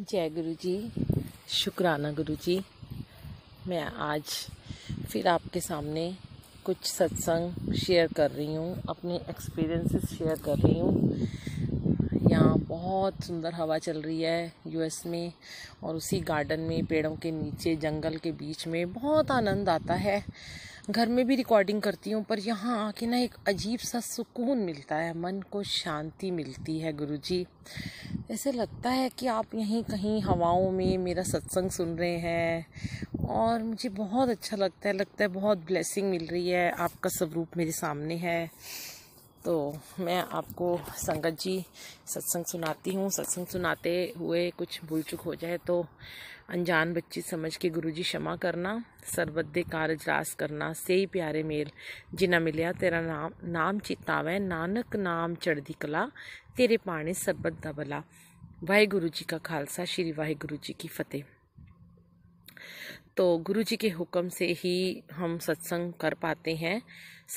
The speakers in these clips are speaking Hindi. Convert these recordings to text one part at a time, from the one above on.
जय गुरु जी शुक्राना गुरु जी मैं आज फिर आपके सामने कुछ सत्संग शेयर कर रही हूँ अपने एक्सपीरियंसेस शेयर कर रही हूँ यहाँ बहुत सुंदर हवा चल रही है यूएस में और उसी गार्डन में पेड़ों के नीचे जंगल के बीच में बहुत आनंद आता है घर में भी रिकॉर्डिंग करती हूँ पर यहाँ आके ना एक अजीब सा सुकून मिलता है मन को शांति मिलती है गुरु जी ऐसे लगता है कि आप यहीं कहीं हवाओं में मेरा सत्संग सुन रहे हैं और मुझे बहुत अच्छा लगता है लगता है बहुत ब्लेसिंग मिल रही है आपका स्वरूप मेरे सामने है तो मैं आपको संगत जी सत्संग सुनाती हूँ सत्संग सुनाते हुए कुछ भूल चुक हो जाए तो अनजान बच्ची समझ के गुरु जी क्षमा करना सरबदे कारज रास करना ही प्यारे मेल जिन्हें मिले तेरा नाम नाम चितावै नानक नाम चढ़दी कला तेरे पाने सरबत दा भला वाहिगुरु जी का खालसा श्री वाहिगुरु जी की फतेह तो गुरु जी के हुक्म से ही हम सत्संग कर पाते हैं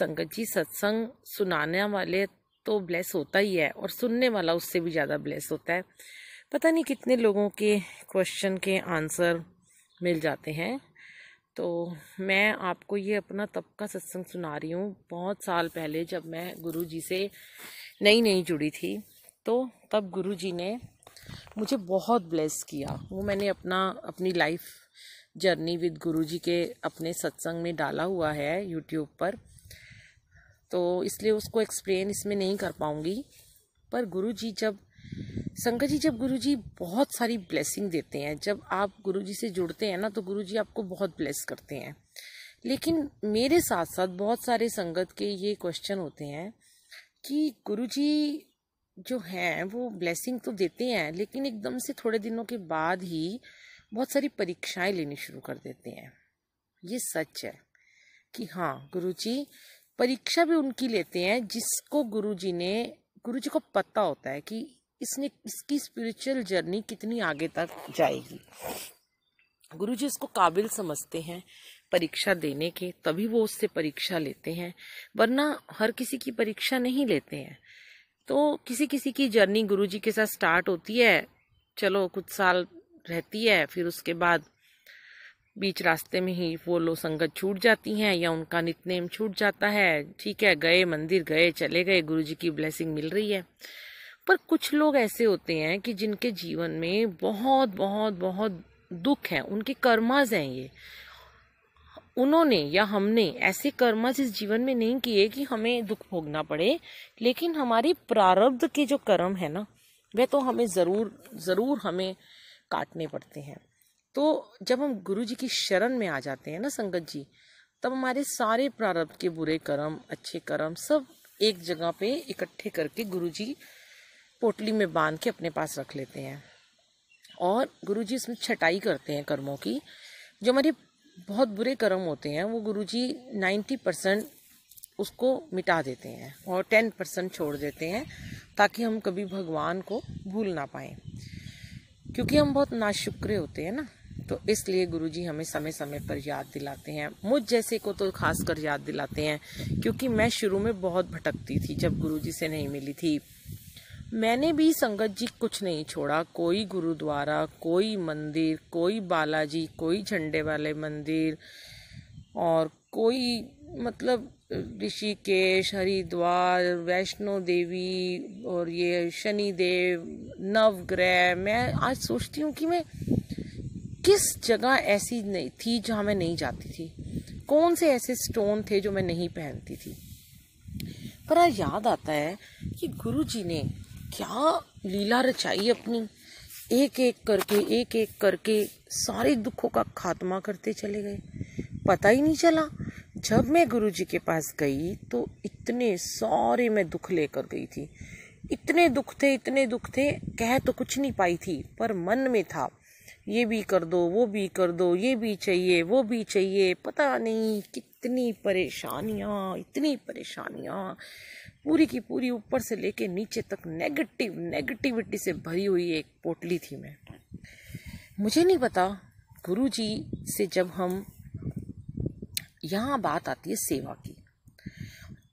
संगत जी सत्संग सुनाने वाले तो ब्लेस होता ही है और सुनने वाला उससे भी ज़्यादा ब्लेस होता है पता नहीं कितने लोगों के क्वेश्चन के आंसर मिल जाते हैं तो मैं आपको ये अपना तब का सत्संग सुना रही हूँ बहुत साल पहले जब मैं गुरु जी से नई नई जुड़ी थी तो तब गुरु जी ने मुझे बहुत ब्लेस किया वो मैंने अपना अपनी लाइफ जर्नी विद गुरु जी के अपने सत्संग में डाला हुआ है यूट्यूब पर तो इसलिए उसको एक्सप्लेन इसमें नहीं कर पाऊँगी पर गुरु जी जब शंकर जी जब गुरु जी बहुत सारी ब्लेसिंग देते हैं जब आप गुरु जी से जुड़ते हैं ना तो गुरु जी आपको बहुत ब्लेस करते हैं लेकिन मेरे साथ साथ बहुत सारे संगत के ये क्वेश्चन होते हैं कि गुरु जी जो हैं वो ब्लेसिंग तो देते हैं लेकिन एकदम से थोड़े दिनों के बाद ही बहुत सारी परीक्षाएं लेनी शुरू कर देते हैं ये सच है कि हाँ गुरु जी परीक्षा भी उनकी लेते हैं जिसको गुरु जी ने गुरु जी को पता होता है कि इसने इसकी स्पिरिचुअल जर्नी कितनी आगे तक जाएगी गुरु जी इसको काबिल समझते हैं परीक्षा देने के तभी वो उससे परीक्षा लेते हैं वरना हर किसी की परीक्षा नहीं लेते हैं तो किसी किसी की जर्नी गुरु जी के साथ स्टार्ट होती है चलो कुछ साल रहती है फिर उसके बाद बीच रास्ते में ही वो लोग संगत छूट जाती हैं या उनका नितनेम छूट जाता है ठीक है गए मंदिर गए चले गए गुरु जी की ब्लेसिंग मिल रही है पर कुछ लोग ऐसे होते हैं कि जिनके जीवन में बहुत बहुत बहुत दुख है उनके कर्माज हैं ये उन्होंने या हमने ऐसे कर्मज इस जीवन में नहीं किए कि हमें दुख भोगना पड़े लेकिन हमारी प्रारब्ध के जो कर्म है ना वह तो हमें ज़रूर ज़रूर हमें काटने पड़ते हैं तो जब हम गुरु जी की शरण में आ जाते हैं ना संगत जी तब हमारे सारे प्रारब्ध के बुरे कर्म अच्छे कर्म सब एक जगह पे इकट्ठे करके गुरु जी पोटली में बांध के अपने पास रख लेते हैं और गुरुजी इसमें छटाई करते हैं कर्मों की जो हमारे बहुत बुरे कर्म होते हैं वो गुरुजी नाइन्टी परसेंट उसको मिटा देते हैं और टेन परसेंट छोड़ देते हैं ताकि हम कभी भगवान को भूल ना पाए क्योंकि हम बहुत नाशुक्रे होते हैं ना तो इसलिए गुरुजी हमें समय समय पर याद दिलाते हैं मुझ जैसे को तो खास कर याद दिलाते हैं क्योंकि मैं शुरू में बहुत भटकती थी जब गुरुजी से नहीं मिली थी मैंने भी संगत जी कुछ नहीं छोड़ा कोई गुरुद्वारा कोई मंदिर कोई बालाजी कोई झंडे वाले मंदिर और कोई मतलब ऋषिकेश हरिद्वार वैष्णो देवी और ये शनि देव नवग्रह मैं आज सोचती हूँ कि मैं किस जगह ऐसी नहीं थी जहाँ मैं नहीं जाती थी कौन से ऐसे स्टोन थे जो मैं नहीं पहनती थी पर आज याद आता है कि गुरु जी ने क्या लीला रचाई अपनी एक एक करके एक एक करके सारे दुखों का खात्मा करते चले गए पता ही नहीं चला जब मैं गुरु जी के पास गई तो इतने सारे मैं दुख लेकर गई थी इतने दुख थे इतने दुख थे कह तो कुछ नहीं पाई थी पर मन में था ये भी कर दो वो भी कर दो ये भी चाहिए वो भी चाहिए पता नहीं कितनी परेशानियाँ इतनी परेशानियाँ पूरी की पूरी ऊपर से लेके नीचे तक नेगेटिव नेगेटिविटी से भरी हुई एक पोटली थी मैं मुझे नहीं पता गुरु जी से जब हम यहाँ बात आती है सेवा की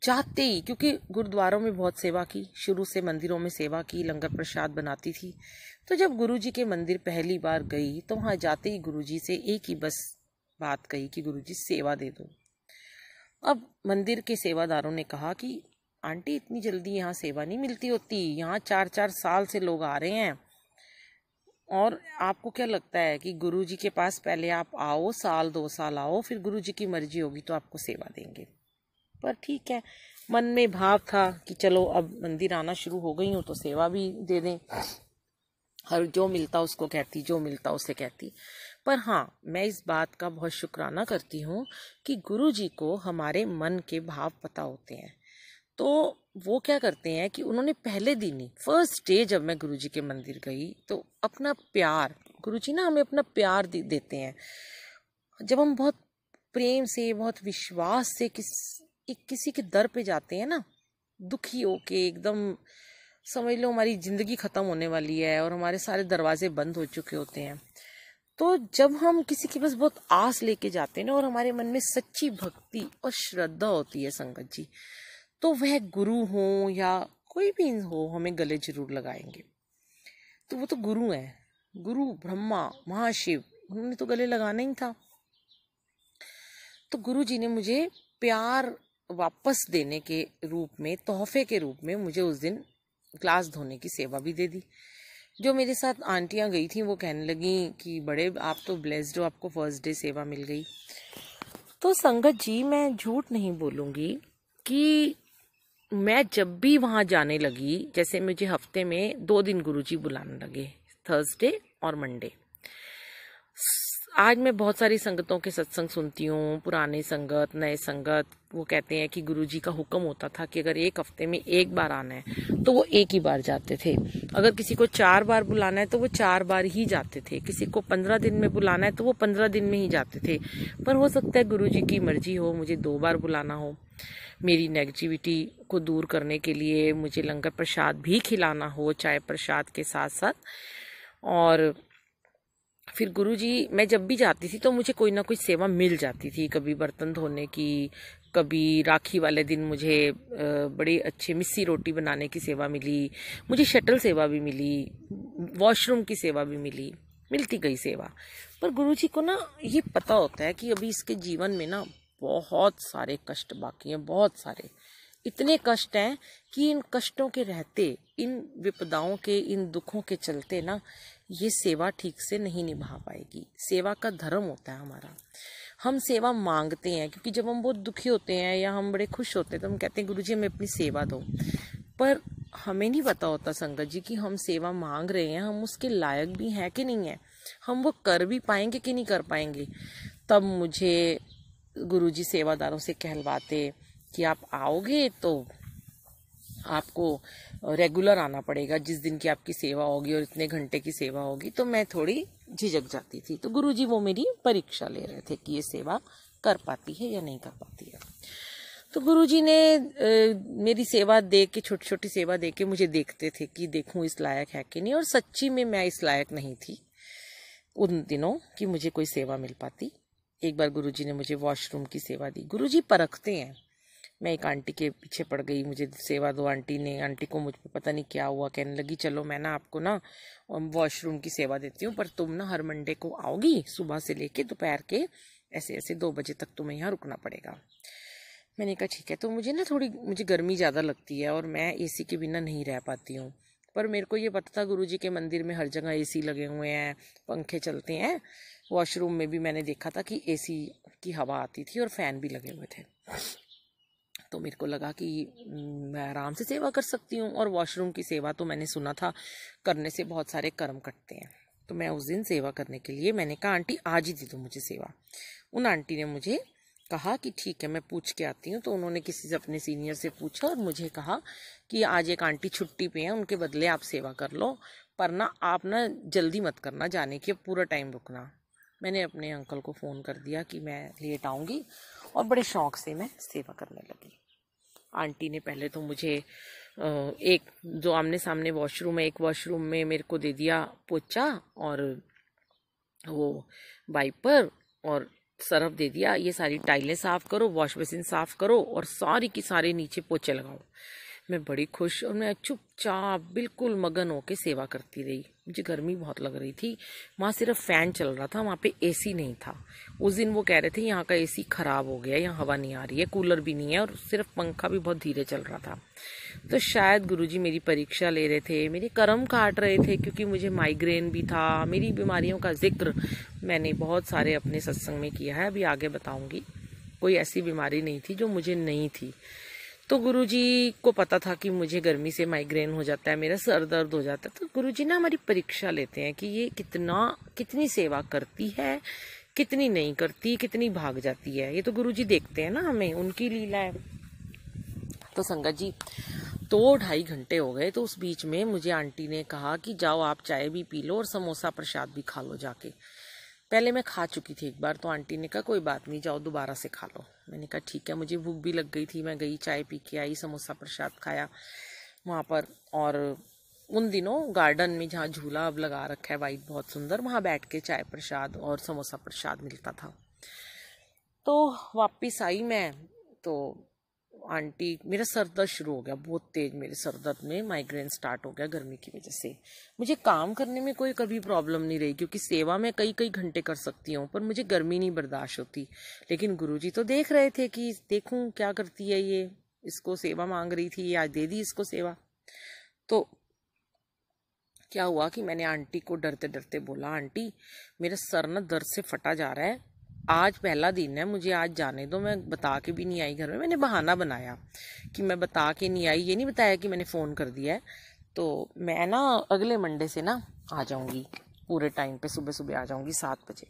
चाहते ही क्योंकि गुरुद्वारों में बहुत सेवा की शुरू से मंदिरों में सेवा की लंगर प्रसाद बनाती थी तो जब गुरु जी के मंदिर पहली बार गई तो वहाँ जाते ही गुरु जी से एक ही बस बात कही कि गुरु जी सेवा दे दो अब मंदिर के सेवादारों ने कहा कि आंटी इतनी जल्दी यहाँ सेवा नहीं मिलती होती यहाँ चार चार साल से लोग आ रहे हैं और आपको क्या लगता है कि गुरुजी के पास पहले आप आओ साल दो साल आओ फिर गुरुजी की मर्जी होगी तो आपको सेवा देंगे पर ठीक है मन में भाव था कि चलो अब मंदिर आना शुरू हो गई हूँ तो सेवा भी दे दें हर जो मिलता उसको कहती जो मिलता उसे कहती पर हाँ मैं इस बात का बहुत शुक्राना करती हूँ कि गुरु जी को हमारे मन के भाव पता होते हैं तो वो क्या करते हैं कि उन्होंने पहले दिन ही फर्स्ट डे जब मैं जी के मंदिर गई तो अपना प्यार जी ना हमें अपना प्यार दे, देते हैं जब हम बहुत प्रेम से बहुत विश्वास से किस एक किसी के दर पे जाते हैं ना दुखी होके एकदम समझ लो हमारी ज़िंदगी ख़त्म होने वाली है और हमारे सारे दरवाजे बंद हो चुके होते हैं तो जब हम किसी के पास बहुत आस लेके जाते हैं ना और हमारे मन में सच्ची भक्ति और श्रद्धा होती है संगत जी तो वह गुरु हो या कोई भी हो हमें गले जरूर लगाएंगे तो वो तो गुरु हैं गुरु ब्रह्मा महाशिव उन्होंने तो गले लगाना ही था तो गुरु जी ने मुझे प्यार वापस देने के रूप में तोहफे के रूप में मुझे उस दिन ग्लास धोने की सेवा भी दे दी जो मेरे साथ आंटियां गई थी वो कहने लगी कि बड़े आप तो ब्लेस्ड हो आपको फर्स्ट डे सेवा मिल गई तो संगत जी मैं झूठ नहीं बोलूँगी कि मैं जब भी वहाँ जाने लगी जैसे मुझे हफ्ते में दो दिन गुरुजी बुलाने लगे थर्सडे और मंडे आज मैं बहुत सारी संगतों के सत्संग सुनती हूँ पुराने संगत नए संगत वो कहते हैं कि गुरुजी का हुक्म होता था कि अगर एक हफ्ते में एक बार आना है तो वो एक ही बार जाते थे अगर किसी को चार बार बुलाना है तो वो चार बार ही जाते थे किसी को पंद्रह दिन में बुलाना है तो वो पंद्रह दिन में ही जाते थे पर हो सकता है गुरु की मर्जी हो मुझे दो बार बुलाना हो मेरी नेगेटिविटी को दूर करने के लिए मुझे लंगर प्रसाद भी खिलाना हो चाय प्रसाद के साथ साथ और फिर गुरुजी मैं जब भी जाती थी तो मुझे कोई ना कोई सेवा मिल जाती थी कभी बर्तन धोने की कभी राखी वाले दिन मुझे बड़े अच्छे मिस्सी रोटी बनाने की सेवा मिली मुझे शटल सेवा भी मिली वॉशरूम की सेवा भी मिली मिलती गई सेवा पर गुरुजी को ना ये पता होता है कि अभी इसके जीवन में ना बहुत सारे कष्ट बाकी हैं बहुत सारे इतने कष्ट हैं कि इन कष्टों के रहते इन विपदाओं के इन दुखों के चलते ना ये सेवा ठीक से नहीं निभा पाएगी सेवा का धर्म होता है हमारा हम सेवा मांगते हैं क्योंकि जब हम बहुत दुखी होते हैं या हम बड़े खुश होते हैं तो हम कहते हैं गुरु जी हमें अपनी सेवा दो पर हमें नहीं पता होता संगत जी कि हम सेवा मांग रहे हैं हम उसके लायक भी हैं कि नहीं है हम वो कर भी पाएंगे कि नहीं कर पाएंगे तब मुझे गुरुजी सेवादारों से कहलवाते कि आप आओगे तो आपको रेगुलर आना पड़ेगा जिस दिन की आपकी सेवा होगी और इतने घंटे की सेवा होगी तो मैं थोड़ी झिझक जाती थी तो गुरु जी वो मेरी परीक्षा ले रहे थे कि ये सेवा कर पाती है या नहीं कर पाती है तो गुरु जी ने ए, मेरी सेवा देख के छोटी छोटी सेवा दे के मुझे देखते थे कि देखूँ इस लायक है कि नहीं और सच्ची में मैं इस लायक नहीं थी उन दिनों कि मुझे कोई सेवा मिल पाती एक बार गुरुजी ने मुझे वॉशरूम की सेवा दी गुरुजी परखते हैं मैं एक आंटी के पीछे पड़ गई मुझे सेवा दो आंटी ने आंटी को मुझ पर पता नहीं क्या हुआ कहने लगी चलो मैं ना आपको ना वॉशरूम की सेवा देती हूँ पर तुम ना हर मंडे को आओगी सुबह से लेके दोपहर के ऐसे ऐसे दो बजे तक तुम्हें यहाँ रुकना पड़ेगा मैंने कहा ठीक है तो मुझे ना थोड़ी मुझे गर्मी ज़्यादा लगती है और मैं ए के बिना नहीं रह पाती हूँ पर मेरे को ये पता था गुरुजी के मंदिर में हर जगह एसी लगे हुए हैं पंखे चलते हैं वॉशरूम में भी मैंने देखा था कि एसी की हवा आती थी और फैन भी लगे हुए थे तो मेरे को लगा कि हम्म, मैं आराम से सेवा कर सकती हूँ और वॉशरूम की सेवा तो मैंने सुना था करने से बहुत सारे कर्म कटते हैं तो मैं उस दिन सेवा करने के लिए मैंने कहा आंटी आज ही दे दो मुझे सेवा उन आंटी ने मुझे कहा कि ठीक है मैं पूछ के आती हूँ तो उन्होंने किसी से अपने सीनियर से पूछा और मुझे कहा कि आज एक आंटी छुट्टी पे हैं उनके बदले आप सेवा कर लो पर ना आप ना जल्दी मत करना जाने के पूरा टाइम रुकना मैंने अपने अंकल को फ़ोन कर दिया कि मैं लेट आऊँगी और बड़े शौक से मैं सेवा करने लगी आंटी ने पहले तो मुझे एक जो आमने सामने वॉशरूम है एक वॉशरूम में मेरे को दे दिया पोचा और वो वाइपर और सरफ दे दिया ये सारी टाइलें साफ़ करो वॉश बेसिन साफ़ करो और सारी की सारे नीचे पोचे लगाओ मैं बड़ी खुश और मैं चुपचाप बिल्कुल मगन के सेवा करती रही मुझे गर्मी बहुत लग रही थी वहाँ सिर्फ फ़ैन चल रहा था वहाँ पे एसी नहीं था उस दिन वो कह रहे थे यहाँ का एसी ख़राब हो गया यहाँ हवा नहीं आ रही है कूलर भी नहीं है और सिर्फ पंखा भी बहुत धीरे चल रहा था तो शायद गुरुजी मेरी परीक्षा ले रहे थे मेरे कर्म काट रहे थे क्योंकि मुझे माइग्रेन भी था मेरी बीमारियों का जिक्र मैंने बहुत सारे अपने सत्संग में किया है अभी आगे बताऊँगी कोई ऐसी बीमारी नहीं थी जो मुझे नहीं थी तो गुरुजी को पता था कि मुझे गर्मी से माइग्रेन हो जाता है मेरा सर दर्द हो जाता है तो गुरुजी ना हमारी परीक्षा लेते हैं कि ये कितना कितनी सेवा करती है कितनी नहीं करती कितनी भाग जाती है ये तो गुरुजी देखते हैं ना हमें उनकी लीला है तो संगत जी दो तो ढाई घंटे हो गए तो उस बीच में मुझे आंटी ने कहा कि जाओ आप चाय भी पी लो और समोसा प्रसाद भी खा लो जाके पहले मैं खा चुकी थी एक बार तो आंटी ने कहा कोई बात नहीं जाओ दोबारा से खा लो मैंने कहा ठीक है मुझे भूख भी लग गई थी मैं गई चाय पी के आई समोसा प्रसाद खाया वहाँ पर और उन दिनों गार्डन में जहाँ झूला अब लगा रखा है वाइट बहुत सुंदर वहाँ बैठ के चाय प्रसाद और समोसा प्रसाद मिलता था तो वापस आई मैं तो आंटी मेरा सर दर्द शुरू हो गया बहुत तेज मेरे सर दर्द में माइग्रेन स्टार्ट हो गया गर्मी की वजह से मुझे काम करने में कोई कभी प्रॉब्लम नहीं रही क्योंकि सेवा मैं कई कई घंटे कर सकती हूँ पर मुझे गर्मी नहीं बर्दाश्त होती लेकिन गुरुजी तो देख रहे थे कि देखूँ क्या करती है ये इसको सेवा मांग रही थी आज दे दी इसको सेवा तो क्या हुआ कि मैंने आंटी को डरते डरते बोला आंटी मेरा सर ना दर्द से फटा जा रहा है आज पहला दिन है मुझे आज जाने दो मैं बता के भी नहीं आई घर में मैंने बहाना बनाया कि मैं बता के नहीं आई ये नहीं बताया कि मैंने फ़ोन कर दिया है तो मैं ना अगले मंडे से ना आ जाऊँगी पूरे टाइम पे सुबह सुबह आ जाऊँगी सात बजे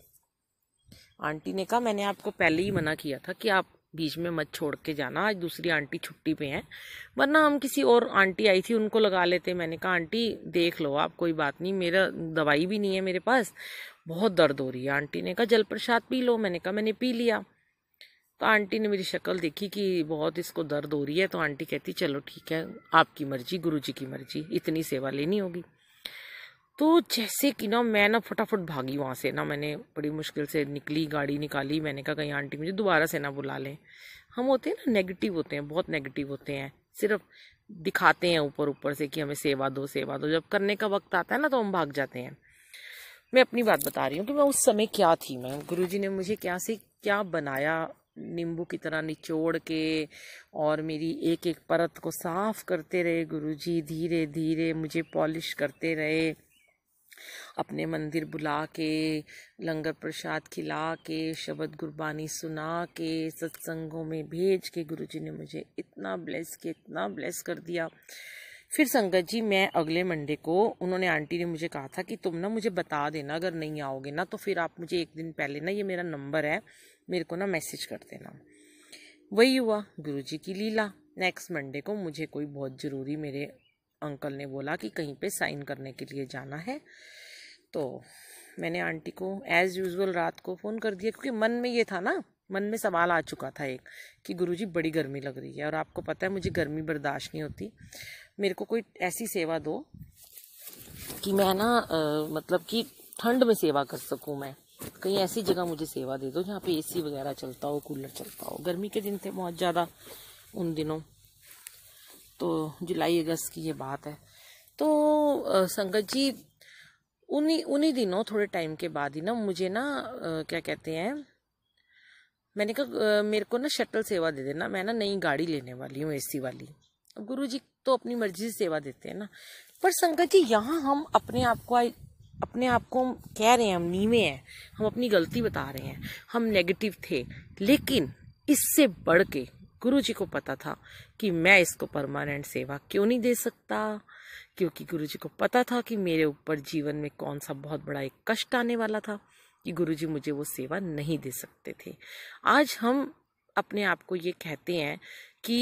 आंटी ने कहा मैंने आपको पहले ही मना किया था कि आप बीच में मत छोड़ के जाना आज दूसरी आंटी छुट्टी पे हैं वरना हम किसी और आंटी आई थी उनको लगा लेते मैंने कहा आंटी देख लो आप कोई बात नहीं मेरा दवाई भी नहीं है मेरे पास बहुत दर्द हो रही है आंटी ने कहा जल प्रसाद पी लो मैंने कहा मैंने पी लिया तो आंटी ने मेरी शक्ल देखी कि बहुत इसको दर्द हो रही है तो आंटी कहती चलो ठीक है आपकी मर्जी गुरु जी की मर्जी इतनी सेवा लेनी होगी तो जैसे कि ना मैं ना फटाफट भागी वहाँ से ना मैंने बड़ी मुश्किल से निकली गाड़ी निकाली मैंने कहा कहीं आंटी मुझे दोबारा से ना बुला लें हम होते हैं ना नेगेटिव होते हैं बहुत नेगेटिव होते हैं सिर्फ दिखाते हैं ऊपर ऊपर से कि हमें सेवा दो सेवा दो जब करने का वक्त आता है ना तो हम भाग जाते हैं मैं अपनी बात बता रही हूँ कि मैं उस समय क्या थी मैं गुरु ने मुझे क्या से क्या बनाया नींबू की तरह निचोड़ के और मेरी एक एक परत को साफ करते रहे गुरुजी धीरे धीरे मुझे पॉलिश करते रहे अपने मंदिर बुला के लंगर प्रसाद खिला के शब्द गुरबानी सुना के सत्संगों में भेज के गुरुजी ने मुझे इतना ब्लेस किया इतना ब्लेस कर दिया फिर संगत जी मैं अगले मंडे को उन्होंने आंटी ने मुझे कहा था कि तुम ना मुझे बता देना अगर नहीं आओगे ना तो फिर आप मुझे एक दिन पहले ना ये मेरा नंबर है मेरे को ना मैसेज कर देना वही हुआ गुरु जी की लीला नेक्स्ट मंडे को मुझे कोई बहुत ज़रूरी मेरे अंकल ने बोला कि कहीं पे साइन करने के लिए जाना है तो मैंने आंटी को एज़ यूज़ुअल रात को फ़ोन कर दिया क्योंकि मन में ये था ना मन में सवाल आ चुका था एक कि गुरुजी बड़ी गर्मी लग रही है और आपको पता है मुझे गर्मी बर्दाश्त नहीं होती मेरे को कोई ऐसी सेवा दो कि मैं ना मतलब कि ठंड में सेवा कर सकूं मैं कहीं ऐसी जगह मुझे सेवा दे दो जहाँ पे एसी वगैरह चलता हो कूलर चलता हो गर्मी के दिन थे बहुत ज़्यादा उन दिनों तो जुलाई अगस्त की ये बात है तो संगत जी उन्हीं उन्हीं दिनों थोड़े टाइम के बाद ही ना मुझे ना क्या कहते हैं मैंने कहा मेरे को ना शटल सेवा दे देना मैं ना नई गाड़ी लेने वाली हूँ एसी वाली अब गुरु जी तो अपनी मर्जी से सेवा देते हैं ना पर संगत जी यहाँ हम अपने आप को अपने आप को हम कह रहे हैं हम नीवे हैं हम अपनी गलती बता रहे हैं हम नेगेटिव थे लेकिन इससे बढ़ के गुरु जी को पता था कि मैं इसको परमानेंट सेवा क्यों नहीं दे सकता क्योंकि गुरु जी को पता था कि मेरे ऊपर जीवन में कौन सा बहुत बड़ा एक कष्ट आने वाला था कि गुरु जी मुझे वो सेवा नहीं दे सकते थे आज हम अपने आप को ये कहते हैं कि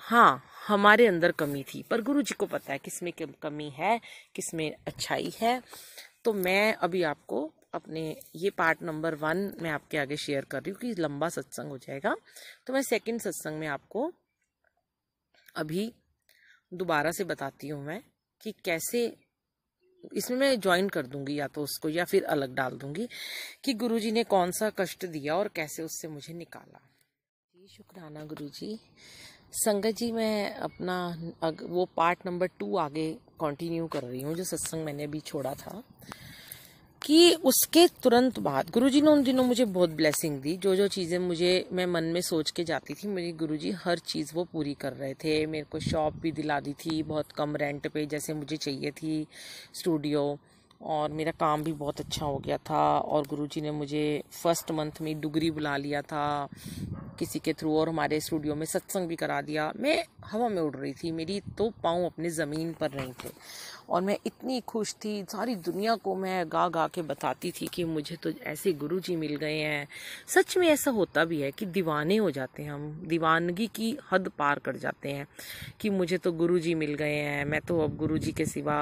हाँ हमारे अंदर कमी थी पर गुरु जी को पता है किस में कमी है किस में अच्छाई है तो मैं अभी आपको अपने ये पार्ट नंबर वन मैं आपके आगे शेयर कर रही हूँ कि लंबा सत्संग हो जाएगा तो मैं सेकंड सत्संग में आपको अभी दोबारा से बताती हूँ मैं कि कैसे इसमें मैं ज्वाइन कर दूंगी या तो उसको या फिर अलग डाल दूंगी कि गुरुजी ने कौन सा कष्ट दिया और कैसे उससे मुझे निकाला जी शुक्राना गुरुजी संगत जी मैं अपना अग, वो पार्ट नंबर टू आगे कंटिन्यू कर रही हूँ जो सत्संग मैंने अभी छोड़ा था कि उसके तुरंत बाद गुरुजी ने उन दिनों मुझे बहुत ब्लेसिंग दी जो जो चीज़ें मुझे मैं मन में सोच के जाती थी मेरे गुरुजी हर चीज़ वो पूरी कर रहे थे मेरे को शॉप भी दिला दी थी बहुत कम रेंट पे जैसे मुझे चाहिए थी स्टूडियो और मेरा काम भी बहुत अच्छा हो गया था और गुरुजी ने मुझे फर्स्ट मंथ में डुगरी बुला लिया था किसी के थ्रू और हमारे स्टूडियो में सत्संग भी करा दिया मैं हवा में उड़ रही थी मेरी तो पाँव अपने ज़मीन पर नहीं थे और मैं इतनी खुश थी सारी दुनिया को मैं गा गा के बताती थी कि मुझे तो ऐसे गुरु जी मिल गए हैं सच में ऐसा होता भी है कि दीवाने हो जाते हैं हम दीवानगी की हद पार कर जाते हैं कि मुझे तो गुरु जी मिल गए हैं मैं तो अब गुरु जी के सिवा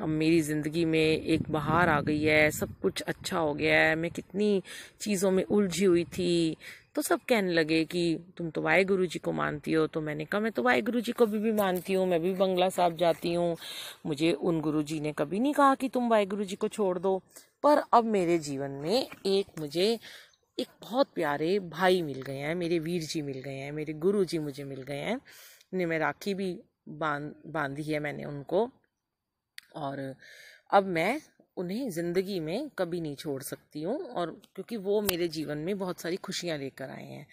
अब मेरी ज़िंदगी में एक बहार आ गई है सब कुछ अच्छा हो गया है मैं कितनी चीज़ों में उलझी हुई थी तो सब कहने लगे कि तुम तो वाहे गुरु जी को मानती हो तो मैंने कहा मैं तो वाहे गुरु जी को भी, भी मानती हूँ मैं भी बंगला साहब जाती हूँ मुझे उन गुरु जी ने कभी नहीं कहा कि तुम वाहे गुरु जी को छोड़ दो पर अब मेरे जीवन में एक मुझे एक बहुत प्यारे भाई मिल गए हैं मेरे वीर जी मिल गए हैं मेरे गुरु जी मुझे मिल गए हैं ने मैं राखी भी बांध बांधी है मैंने उनको और अब मैं उन्हें ज़िंदगी में कभी नहीं छोड़ सकती हूँ और क्योंकि वो मेरे जीवन में बहुत सारी खुशियाँ लेकर आए हैं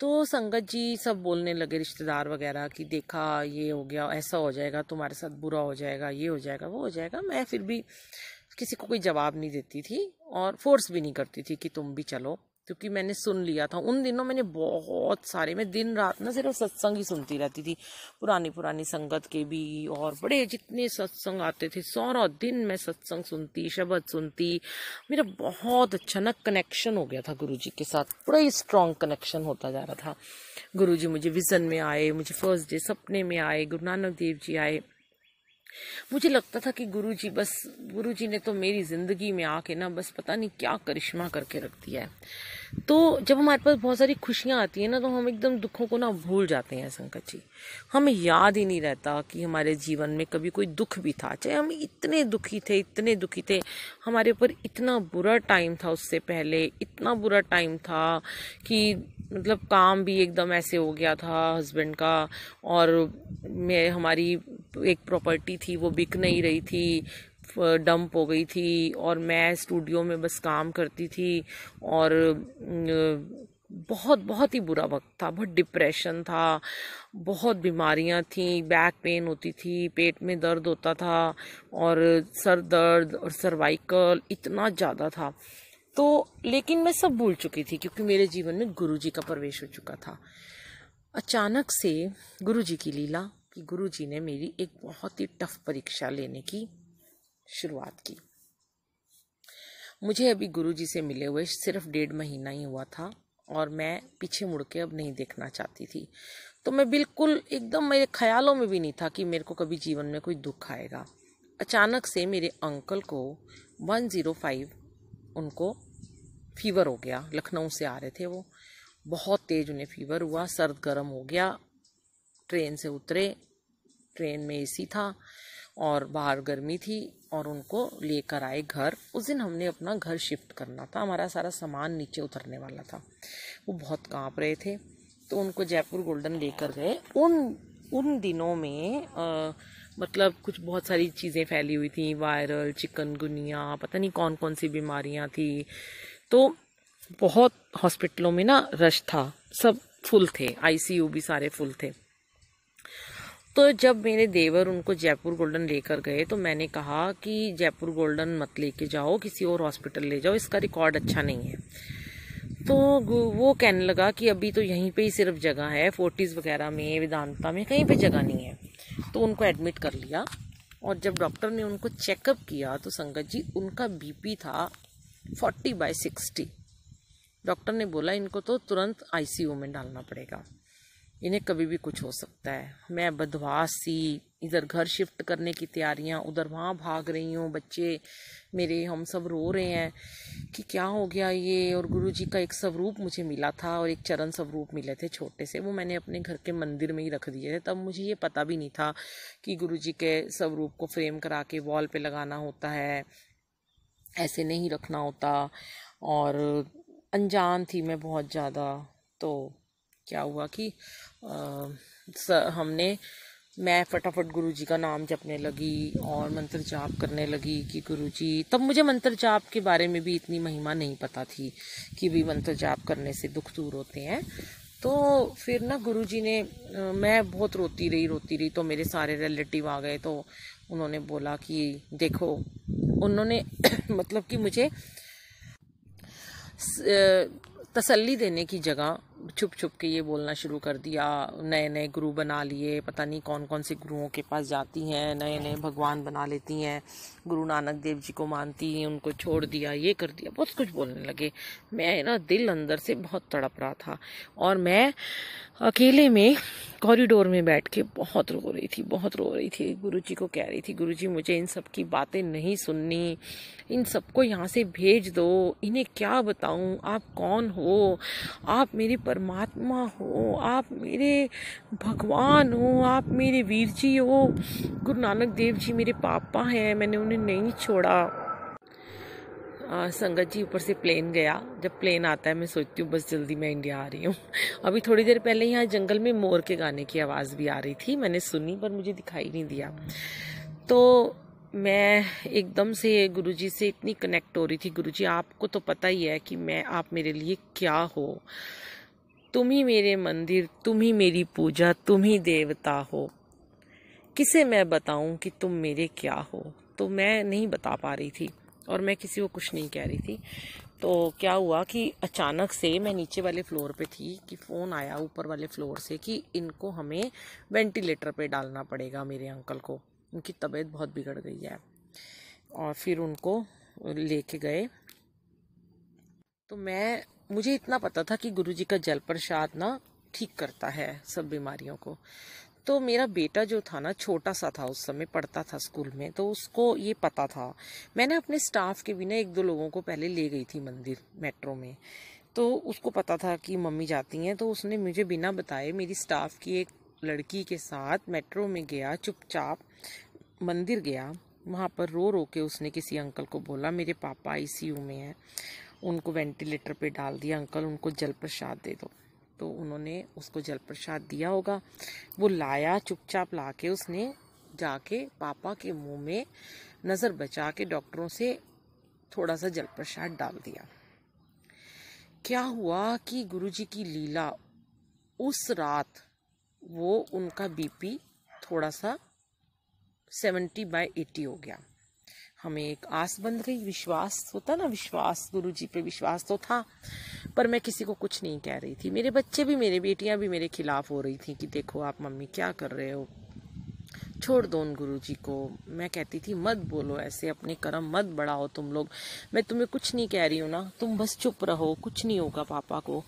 तो संगत जी सब बोलने लगे रिश्तेदार वगैरह कि देखा ये हो गया ऐसा हो जाएगा तुम्हारे साथ बुरा हो जाएगा ये हो जाएगा वो हो जाएगा मैं फिर भी किसी को कोई जवाब नहीं देती थी और फोर्स भी नहीं करती थी कि तुम भी चलो क्योंकि मैंने सुन लिया था उन दिनों मैंने बहुत सारे मैं दिन रात ना सिर्फ सत्संग ही सुनती रहती थी पुरानी पुरानी संगत के भी और बड़े जितने सत्संग आते थे सौरा दिन मैं सत्संग सुनती शब्द सुनती मेरा बहुत अच्छा ना कनेक्शन हो गया था गुरु जी के साथ बड़ा ही स्ट्रॉन्ग कनेक्शन होता जा रहा था गुरु जी मुझे विजन में आए मुझे फर्स्ट डे सपने में आए गुरु नानक देव जी आए मुझे लगता था कि गुरुजी बस गुरुजी ने तो मेरी ज़िंदगी में आके ना बस पता नहीं क्या करिश्मा करके रख दिया है तो जब हमारे पास बहुत सारी खुशियां आती हैं ना तो हम एकदम दुखों को ना भूल जाते हैं संकट जी हमें याद ही नहीं रहता कि हमारे जीवन में कभी कोई दुख भी था चाहे हम इतने दुखी थे इतने दुखी थे हमारे ऊपर इतना बुरा टाइम था उससे पहले इतना बुरा टाइम था कि मतलब काम भी एकदम ऐसे हो गया था हस्बैंड का और मैं हमारी एक प्रॉपर्टी थी वो बिक नहीं रही थी डंप हो गई थी और मैं स्टूडियो में बस काम करती थी और बहुत बहुत ही बुरा वक्त था बहुत डिप्रेशन था बहुत बीमारियां थी बैक पेन होती थी पेट में दर्द होता था और सर दर्द और सर्वाइकल इतना ज़्यादा था तो लेकिन मैं सब भूल चुकी थी क्योंकि मेरे जीवन में गुरुजी का प्रवेश हो चुका था अचानक से गुरुजी की लीला कि गुरुजी ने मेरी एक बहुत ही टफ परीक्षा लेने की शुरुआत की मुझे अभी गुरुजी से मिले हुए सिर्फ डेढ़ महीना ही हुआ था और मैं पीछे मुड़ के अब नहीं देखना चाहती थी तो मैं बिल्कुल एकदम मेरे ख्यालों में भी नहीं था कि मेरे को कभी जीवन में कोई दुख आएगा अचानक से मेरे अंकल को 105 उनको फीवर हो गया लखनऊ से आ रहे थे वो बहुत तेज़ उन्हें फीवर हुआ सर्द गर्म हो गया ट्रेन से उतरे ट्रेन में एसी था और बाहर गर्मी थी और उनको लेकर आए घर उस दिन हमने अपना घर शिफ्ट करना था हमारा सारा सामान नीचे उतरने वाला था वो बहुत काँप रहे थे तो उनको जयपुर गोल्डन लेकर गए उन उन दिनों में आ, मतलब कुछ बहुत सारी चीज़ें फैली हुई थी वायरल चिकनगुनिया पता नहीं कौन कौन सी बीमारियां थी तो बहुत हॉस्पिटलों में ना रश था सब फुल थे आईसीयू भी सारे फुल थे तो जब मेरे देवर उनको जयपुर गोल्डन लेकर गए तो मैंने कहा कि जयपुर गोल्डन मत लेके जाओ किसी और हॉस्पिटल ले जाओ इसका रिकॉर्ड अच्छा नहीं है तो वो कहने लगा कि अभी तो यहीं पे ही सिर्फ जगह है फोर्टीज़ वगैरह में वेदांता में कहीं पे जगह नहीं है तो उनको एडमिट कर लिया और जब डॉक्टर ने उनको चेकअप किया तो संगत जी उनका बीपी था फोर्टी बाय सिक्सटी डॉक्टर ने बोला इनको तो तुरंत आईसीयू में डालना पड़ेगा इन्हें कभी भी कुछ हो सकता है मैं बदवास सी इधर घर शिफ्ट करने की तैयारियां उधर वहाँ भाग रही हूँ बच्चे मेरे हम सब रो रहे हैं कि क्या हो गया ये और गुरु जी का एक स्वरूप मुझे मिला था और एक चरण स्वरूप मिले थे छोटे से वो मैंने अपने घर के मंदिर में ही रख दिए थे तब मुझे ये पता भी नहीं था कि गुरु जी के स्वरूप को फ्रेम करा के वॉल पर लगाना होता है ऐसे नहीं रखना होता और अनजान थी मैं बहुत ज़्यादा तो क्या हुआ कि हमने मैं फटाफट गुरुजी का नाम जपने लगी और मंत्र जाप करने लगी कि गुरुजी तब मुझे मंत्र जाप के बारे में भी इतनी महिमा नहीं पता थी कि भी मंत्र जाप करने से दुख दूर होते हैं तो फिर ना गुरुजी ने मैं बहुत रोती रही रोती रही तो मेरे सारे रिलेटिव आ गए तो उन्होंने बोला कि देखो उन्होंने मतलब कि मुझे तसल्ली देने की जगह छुप छुप के ये बोलना शुरू कर दिया नए नए गुरु बना लिए पता नहीं कौन कौन से गुरुओं के पास जाती हैं नए नए भगवान बना लेती हैं गुरु नानक देव जी को मानती हैं उनको छोड़ दिया ये कर दिया बहुत कुछ बोलने लगे मैं ना दिल अंदर से बहुत तड़प रहा था और मैं अकेले में कॉरिडोर में बैठ के बहुत रो रही थी बहुत रो रही थी गुरु जी को कह रही थी गुरु जी मुझे इन सब की बातें नहीं सुननी इन सबको यहाँ से भेज दो इन्हें क्या बताऊँ आप कौन हो आप मेरी परमात्मा हो आप मेरे भगवान हो आप मेरे वीर जी हो गुरु नानक देव जी मेरे पापा हैं मैंने उन्हें नहीं छोड़ा आ, संगत जी ऊपर से प्लेन गया जब प्लेन आता है मैं सोचती हूँ बस जल्दी मैं इंडिया आ रही हूँ अभी थोड़ी देर पहले यहाँ जंगल में मोर के गाने की आवाज़ भी आ रही थी मैंने सुनी पर मुझे दिखाई नहीं दिया तो मैं एकदम से गुरुजी से इतनी कनेक्ट हो रही थी गुरुजी आपको तो पता ही है कि मैं आप मेरे लिए क्या हो तुम ही मेरे मंदिर तुम ही मेरी पूजा तुम ही देवता हो किसे मैं बताऊं कि तुम मेरे क्या हो तो मैं नहीं बता पा रही थी और मैं किसी को कुछ नहीं कह रही थी तो क्या हुआ कि अचानक से मैं नीचे वाले फ्लोर पे थी कि फ़ोन आया ऊपर वाले फ्लोर से कि इनको हमें वेंटिलेटर पे डालना पड़ेगा मेरे अंकल को उनकी तबीयत बहुत बिगड़ गई है और फिर उनको लेके गए तो मैं मुझे इतना पता था कि गुरुजी का जल प्रसाद ना ठीक करता है सब बीमारियों को तो मेरा बेटा जो था ना छोटा सा था उस समय पढ़ता था स्कूल में तो उसको ये पता था मैंने अपने स्टाफ के बिना एक दो लोगों को पहले ले गई थी मंदिर मेट्रो में तो उसको पता था कि मम्मी जाती हैं तो उसने मुझे बिना बताए मेरी स्टाफ की एक लड़की के साथ मेट्रो में गया चुपचाप मंदिर गया वहाँ पर रो रो के उसने किसी अंकल को बोला मेरे पापा आई में हैं उनको वेंटिलेटर पे डाल दिया अंकल उनको जल प्रसाद दे दो तो उन्होंने उसको जल प्रसाद दिया होगा वो लाया चुपचाप ला के उसने जाके पापा के मुंह में नज़र बचा के डॉक्टरों से थोड़ा सा जल प्रसाद डाल दिया क्या हुआ कि गुरुजी की लीला उस रात वो उनका बीपी थोड़ा सा सेवेंटी बाय एटी हो गया हमें एक आस बन गई विश्वास होता तो ना विश्वास गुरु जी पे विश्वास तो था पर मैं किसी को कुछ नहीं कह रही थी मेरे बच्चे भी मेरे बेटियां भी मेरे खिलाफ हो रही थी कि देखो आप मम्मी क्या कर रहे हो छोड़ दो उन गुरु जी को मैं कहती थी मत बोलो ऐसे अपने कर्म मत बढ़ाओ तुम लोग मैं तुम्हें कुछ नहीं कह रही हूँ ना तुम बस चुप रहो कुछ नहीं होगा पापा को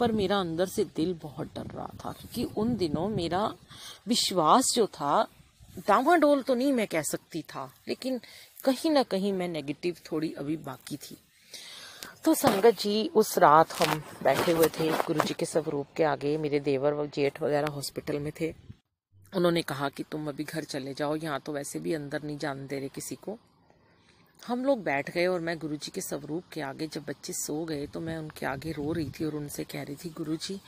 पर मेरा अंदर से दिल बहुत डर रहा था क्योंकि उन दिनों मेरा विश्वास जो था डोल तो नहीं मैं कह सकती था लेकिन कहीं ना कहीं मैं नेगेटिव थोड़ी अभी बाकी थी तो संगत जी उस रात हम बैठे हुए थे गुरु जी के स्वरूप के आगे मेरे देवर व जेठ वगैरह हॉस्पिटल में थे उन्होंने कहा कि तुम अभी घर चले जाओ यहाँ तो वैसे भी अंदर नहीं जान दे रहे किसी को हम लोग बैठ गए और मैं गुरु जी के स्वरूप के आगे जब बच्चे सो गए तो मैं उनके आगे रो रही थी और उनसे कह रही थी गुरु जी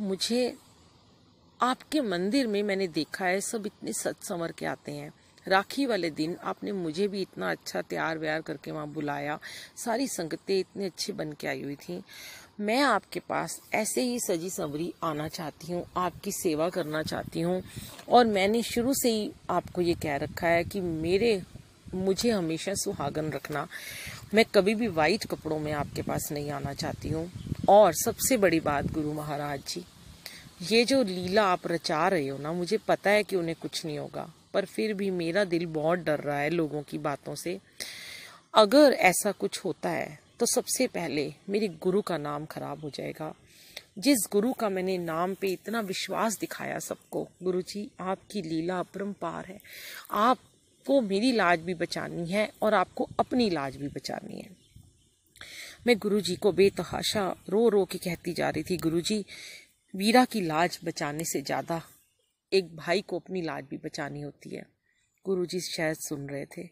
मुझे आपके मंदिर में मैंने देखा है सब इतने सत्समर के आते हैं राखी वाले दिन आपने मुझे भी इतना अच्छा तैयार व्यार करके वहाँ बुलाया सारी संगतें इतनी अच्छी बन के आई हुई थी मैं आपके पास ऐसे ही सजी सवरी आना चाहती हूँ आपकी सेवा करना चाहती हूँ और मैंने शुरू से ही आपको ये कह रखा है कि मेरे मुझे हमेशा सुहागन रखना मैं कभी भी वाइट कपड़ों में आपके पास नहीं आना चाहती हूँ और सबसे बड़ी बात गुरु महाराज जी ये जो लीला आप रचा रहे हो ना मुझे पता है कि उन्हें कुछ नहीं होगा पर फिर भी मेरा दिल बहुत डर रहा है लोगों की बातों से अगर ऐसा कुछ होता है तो सबसे पहले मेरे गुरु का नाम खराब हो जाएगा जिस गुरु का मैंने नाम पे इतना विश्वास दिखाया सबको गुरु जी आपकी लीला अपरम्पार है आपको मेरी लाज भी बचानी है और आपको अपनी लाज भी बचानी है मैं गुरु जी को बेतहाशा रो रो के कहती जा रही थी गुरु जी वीरा की लाज बचाने से ज़्यादा एक भाई को अपनी लाज भी बचानी होती है गुरु जी शायद सुन रहे थे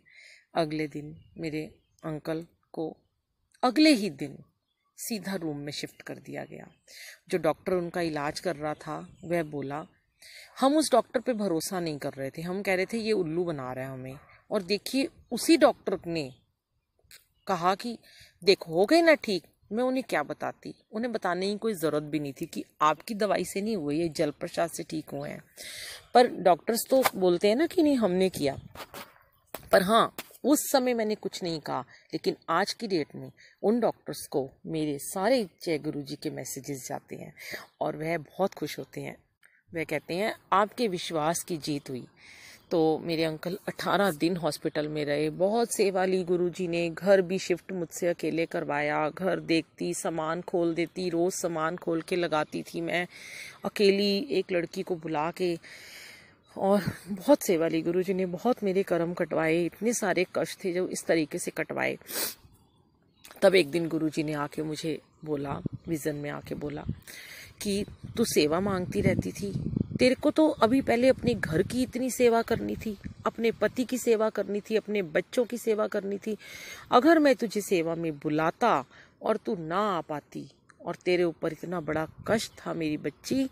अगले दिन मेरे अंकल को अगले ही दिन सीधा रूम में शिफ्ट कर दिया गया जो डॉक्टर उनका इलाज कर रहा था वह बोला हम उस डॉक्टर पे भरोसा नहीं कर रहे थे हम कह रहे थे ये उल्लू बना रहा है हमें और देखिए उसी डॉक्टर ने कहा कि देखो हो गए ना ठीक मैं उन्हें क्या बताती उन्हें बताने की कोई ज़रूरत भी नहीं थी कि आपकी दवाई से नहीं हुए ये जल प्रसाद से ठीक हुए हैं पर डॉक्टर्स तो बोलते हैं ना कि नहीं हमने किया पर हाँ उस समय मैंने कुछ नहीं कहा लेकिन आज की डेट में उन डॉक्टर्स को मेरे सारे जय गुरु जी के मैसेजेस जाते हैं और वह बहुत खुश होते हैं वह कहते हैं आपके विश्वास की जीत हुई तो मेरे अंकल 18 दिन हॉस्पिटल में रहे बहुत सेवा ली जी ने घर भी शिफ्ट मुझसे अकेले करवाया घर देखती सामान खोल देती रोज़ सामान खोल के लगाती थी मैं अकेली एक लड़की को बुला के और बहुत सेवा ली गुरु जी ने बहुत मेरे कर्म कटवाए इतने सारे कष्ट थे जो इस तरीके से कटवाए तब एक दिन गुरु जी ने आके मुझे बोला विज़न में आके बोला कि तू सेवा मांगती रहती थी तेरे को तो अभी पहले अपने घर की इतनी सेवा करनी थी अपने पति की सेवा करनी थी अपने बच्चों की सेवा करनी थी अगर मैं तुझे सेवा में बुलाता और तू ना आ पाती और तेरे ऊपर इतना बड़ा कष्ट था मेरी बच्ची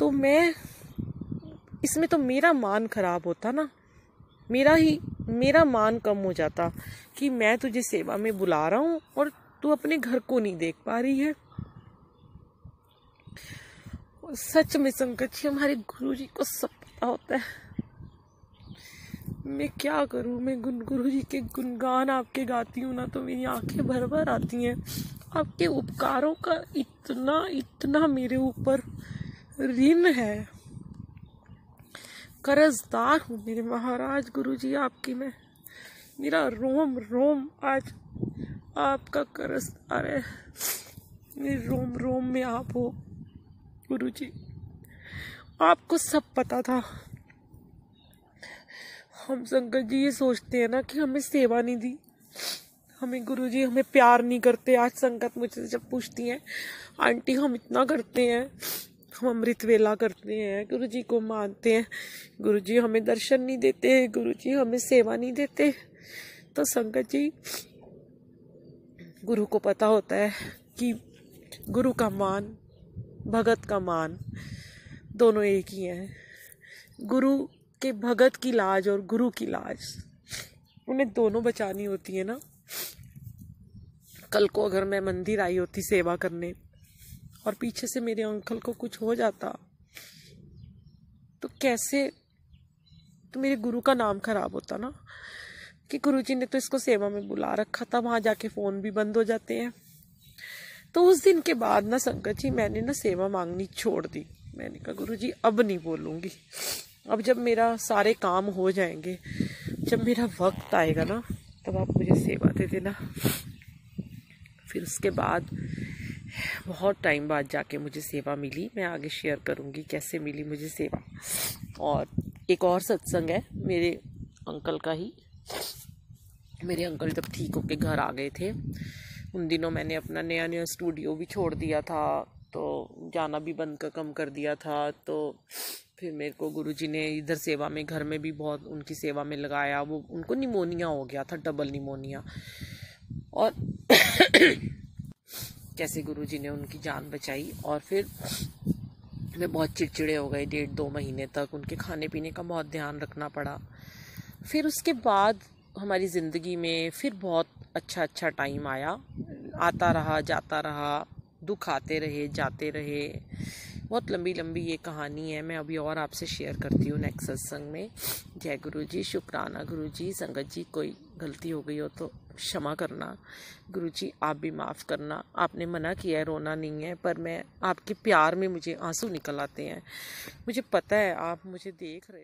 तो मैं इसमें तो मेरा मान खराब होता ना मेरा ही मेरा मान कम हो जाता कि मैं तुझे सेवा में बुला रहा हूँ और तू अपने घर को नहीं देख पा रही है सच में संकट जी हमारे गुरु जी को सब पता होता है मैं क्या करूं मैं गुन गुरु जी के गुणगान आपके गाती हूं ना तो मेरी आंखें भर भर आती हैं आपके उपकारों का इतना इतना मेरे ऊपर ऋण है कर्जदार हूं मेरे महाराज गुरु जी आपकी मैं मेरा रोम रोम आज आपका कर्जदार है मेरे रोम रोम में आप हो गुरु जी आपको सब पता था हम संगत जी ये सोचते हैं ना कि हमें सेवा नहीं दी हमें गुरु जी हमें प्यार नहीं करते आज संगत मुझसे जब पूछती हैं आंटी हम इतना करते हैं हम अमृत वेला करते हैं गुरु जी को मानते हैं गुरु जी हमें दर्शन नहीं देते गुरु जी हमें सेवा नहीं देते तो संगत जी गुरु को पता होता है कि गुरु का मान भगत का मान दोनों एक ही हैं गुरु के भगत की लाज और गुरु की लाज उन्हें दोनों बचानी होती है ना कल को अगर मैं मंदिर आई होती सेवा करने और पीछे से मेरे अंकल को कुछ हो जाता तो कैसे तो मेरे गुरु का नाम खराब होता ना कि गुरुजी ने तो इसको सेवा में बुला रखा था वहाँ जाके फ़ोन भी बंद हो जाते हैं तो उस दिन के बाद ना संकट जी मैंने ना सेवा मांगनी छोड़ दी मैंने कहा गुरु जी अब नहीं बोलूँगी अब जब मेरा सारे काम हो जाएंगे जब मेरा वक्त आएगा ना तब आप मुझे सेवा दे देना फिर उसके बाद बहुत टाइम बाद जाके मुझे सेवा मिली मैं आगे शेयर करूँगी कैसे मिली मुझे सेवा और एक और सत्संग है मेरे अंकल का ही मेरे अंकल जब ठीक होके घर आ गए थे उन दिनों मैंने अपना नया नया स्टूडियो भी छोड़ दिया था तो जाना भी बंद का कम कर दिया था तो फिर मेरे को गुरुजी ने इधर सेवा में घर में भी बहुत उनकी सेवा में लगाया वो उनको निमोनिया हो गया था डबल निमोनिया और कैसे गुरुजी ने उनकी जान बचाई और फिर मैं बहुत चिड़चिड़े हो गए डेढ़ दो महीने तक उनके खाने पीने का बहुत ध्यान रखना पड़ा फिर उसके बाद हमारी ज़िंदगी में फिर बहुत अच्छा अच्छा टाइम आया आता रहा जाता रहा दुख आते रहे जाते रहे बहुत लंबी लंबी ये कहानी है मैं अभी और आपसे शेयर करती हूँ नेक्स्ट सत्संग में जय गुरु जी शुक्राना गुरु जी संगत जी कोई गलती हो गई हो तो क्षमा करना गुरु जी आप भी माफ़ करना आपने मना किया है रोना नहीं है पर मैं आपके प्यार में मुझे आंसू निकल आते हैं मुझे पता है आप मुझे देख रहे